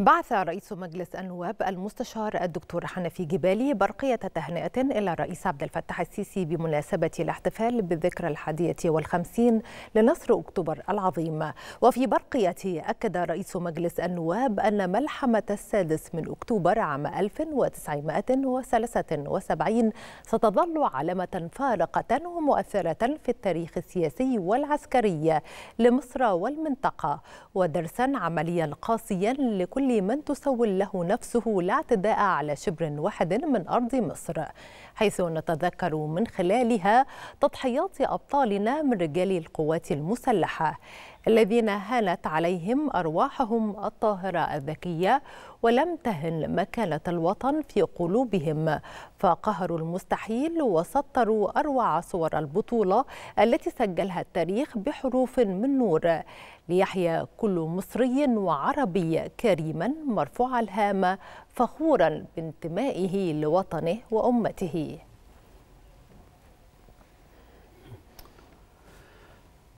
بعث رئيس مجلس النواب المستشار الدكتور حنفي جبالي برقية تهنئة إلى الرئيس عبد الفتاح السيسي بمناسبة الاحتفال بالذكرى الحادية والخمسين لنصر أكتوبر العظيم وفي برقيته أكد رئيس مجلس النواب أن ملحمة السادس من أكتوبر عام 1973 ستظل علامة فارقة ومؤثرة في التاريخ السياسي والعسكري لمصر والمنطقة ودرسا عمليا قاسيا لكل من تسول له نفسه لا اعتداء على شبر واحد من أرض مصر حيث نتذكر من خلالها تضحيات أبطالنا من رجال القوات المسلحة الذين هانت عليهم أرواحهم الطاهرة الذكية ولم تهن مكانة الوطن في قلوبهم فقهروا المستحيل وسطروا أروع صور البطولة التي سجلها التاريخ بحروف من نور ليحيا كل مصري وعربي كريما مرفوع الهامة فخورا بانتمائه لوطنه وأمته